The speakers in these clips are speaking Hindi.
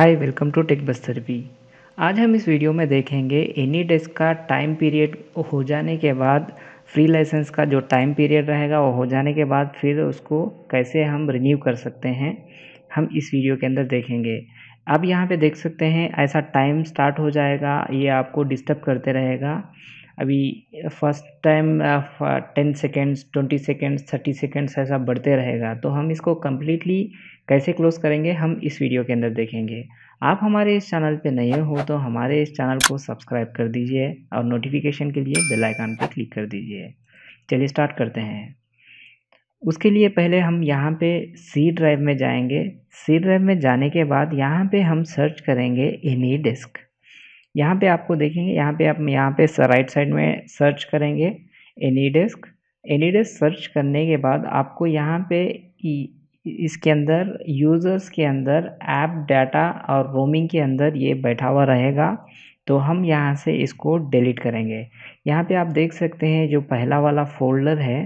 hi welcome to tech Bastar भी आज हम इस वीडियो में देखेंगे एनी डेस्क का टाइम पीरियड हो जाने के बाद फ्री लाइसेंस का जो टाइम पीरियड रहेगा वो हो जाने के बाद फिर उसको कैसे हम रिन्यू कर सकते हैं हम इस वीडियो के अंदर देखेंगे अब यहाँ पे देख सकते हैं ऐसा टाइम स्टार्ट हो जाएगा ये आपको डिस्टर्ब करते रहेगा अभी first time ten seconds twenty seconds thirty seconds ऐसा बढ़ते रहेगा तो हम इसको कम्प्लीटली कैसे क्लोज करेंगे हम इस वीडियो के अंदर देखेंगे आप हमारे इस चैनल पे नए हो तो हमारे इस चैनल को सब्सक्राइब कर दीजिए और नोटिफिकेशन के लिए बेल आइकन पर क्लिक कर दीजिए चलिए स्टार्ट करते हैं उसके लिए पहले हम यहाँ पे सी ड्राइव में जाएंगे सी ड्राइव में जाने के बाद यहाँ पे हम सर्च करेंगे एनी डेस्क यहाँ पे आपको देखेंगे यहाँ पे आप यहाँ पे राइट साइड में सर्च करेंगे any desk any desk search करने के बाद आपको यहाँ पे इसके अंदर यूज़र्स के अंदर ऐप डाटा और रोमिंग के अंदर ये बैठा हुआ रहेगा तो हम यहाँ से इसको डिलीट करेंगे यहाँ पे आप देख सकते हैं जो पहला वाला फोल्डर है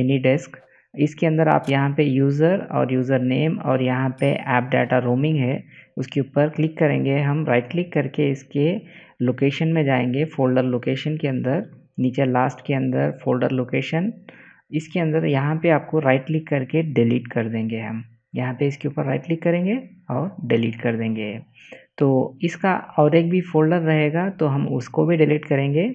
एनी डेस्क इसके अंदर आप यहाँ पे यूज़र और यूज़र नेम और यहाँ पे ऐप डाटा रोमिंग है उसके ऊपर क्लिक करेंगे हम राइट क्लिक करके इसके लोकेशन में जाएंगे फ़ोल्डर लोकेशन के अंदर नीचे लास्ट के अंदर फ़ोल्डर लोकेशन इसके अंदर यहाँ पे आपको राइट क्लिक करके डिलीट कर देंगे हम यहाँ पे इसके ऊपर राइट क्लिक करेंगे और डिलीट कर देंगे तो इसका और एक भी फोल्डर रहेगा तो हम उसको भी डिलीट करेंगे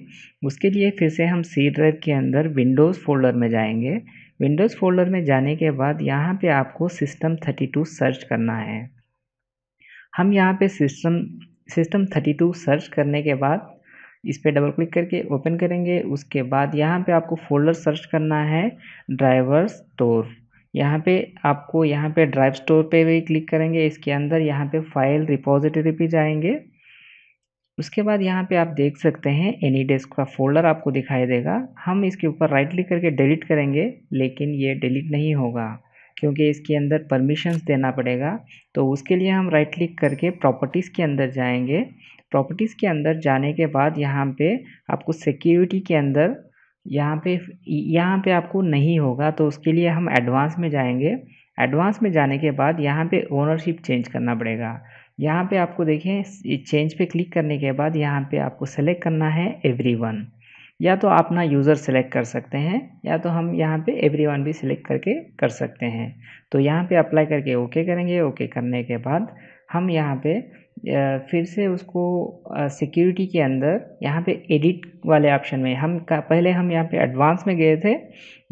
उसके लिए फिर से हम सी ड्राइव के अंदर विंडोज़ फोल्डर में जाएंगे विंडोज़ फोल्डर में जाने के बाद यहाँ पे आपको सिस्टम 32 सर्च करना है हम यहाँ पे सिस्टम सिस्टम 32 सर्च करने के बाद इस पर डबल क्लिक करके ओपन करेंगे उसके बाद यहाँ पे आपको फोल्डर सर्च करना है ड्राइवर स्टोर यहाँ पे आपको यहाँ पे ड्राइव स्टोर पे भी क्लिक करेंगे इसके अंदर यहाँ पे फाइल रिपोजिटरी पे जाएंगे उसके बाद यहाँ पे आप देख सकते हैं एनी डेस्क का फोल्डर आपको दिखाई देगा हम इसके ऊपर राइट क्लिक करके डिलीट करेंगे लेकिन ये डिलीट नहीं होगा क्योंकि इसके अंदर परमिशंस देना पड़ेगा तो उसके लिए हम राइट क्लिक करके प्रॉपर्टीज़ के अंदर जाएंगे प्रॉपर्टीज़ के अंदर जाने के बाद यहाँ पे आपको सिक्योरिटी के अंदर यहाँ पे यहाँ पे आपको नहीं होगा तो उसके लिए हम एडवांस में जाएंगे एडवांस में जाने के बाद यहाँ पे ओनरशिप चेंज करना पड़ेगा यहाँ पे आपको देखें चेंज पे क्लिक करने के बाद यहाँ पे आपको सेलेक्ट करना है एवरीवन या तो आप ना यूज़र सेलेक्ट कर सकते हैं या तो हम यहाँ पे एवरीवन भी सिलेक्ट करके कर सकते हैं तो यहाँ पे अप्लाई करके ओके करेंगे ओके करने के बाद हम यहाँ पे फिर से उसको सिक्योरिटी के अंदर यहाँ पे एडिट वाले ऑप्शन में हम पहले हम यहाँ पे एडवांस में गए थे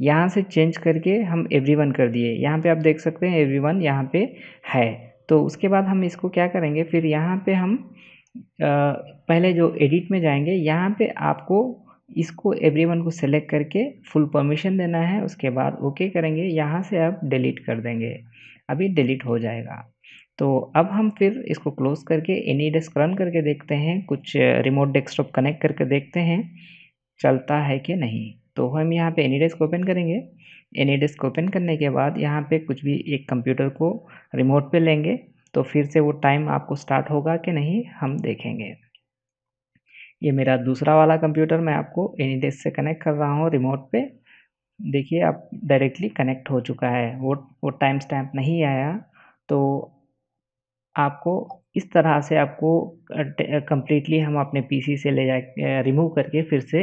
यहाँ से चेंज करके हम एवरीवन कर दिए यहाँ पे आप देख सकते हैं एवरीवन यहाँ पे है तो उसके बाद हम इसको क्या करेंगे फिर यहाँ पे हम पहले जो एडिट में जाएंगे यहाँ पे आपको इसको एवरी वन को सेलेक्ट करके फुल परमिशन देना है उसके बाद ओके करेंगे यहाँ से आप डिलीट कर देंगे अभी डिलीट हो जाएगा तो अब हम फिर इसको क्लोज करके एनी डेस्क रन करके देखते हैं कुछ रिमोट डेस्कटॉप कनेक्ट करके देखते हैं चलता है कि नहीं तो हम यहाँ पे एनी डेस्क ओपन करेंगे एनी डेस्क ओपन करने के बाद यहाँ पे कुछ भी एक कंप्यूटर को रिमोट पे लेंगे तो फिर से वो टाइम आपको स्टार्ट होगा कि नहीं हम देखेंगे ये मेरा दूसरा वाला कंप्यूटर मैं आपको एनी डेस्क से कनेक्ट कर रहा हूँ रिमोट पे देखिए अब डायरेक्टली कनेक्ट हो चुका है वो वो टाइम स्टैम्प नहीं आया तो आपको इस तरह से आपको कम्प्लीटली हम अपने पीसी से ले जा रिमूव करके फिर से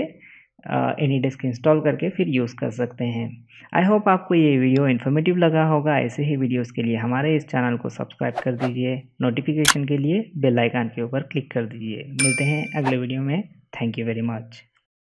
एनी डेस्क इंस्टॉल करके फिर यूज़ कर सकते हैं आई होप आपको ये वीडियो इन्फॉर्मेटिव लगा होगा ऐसे ही वीडियोस के लिए हमारे इस चैनल को सब्सक्राइब कर दीजिए नोटिफिकेशन के लिए बेल आइकन के ऊपर क्लिक कर दीजिए मिलते हैं अगले वीडियो में थैंक यू वेरी मच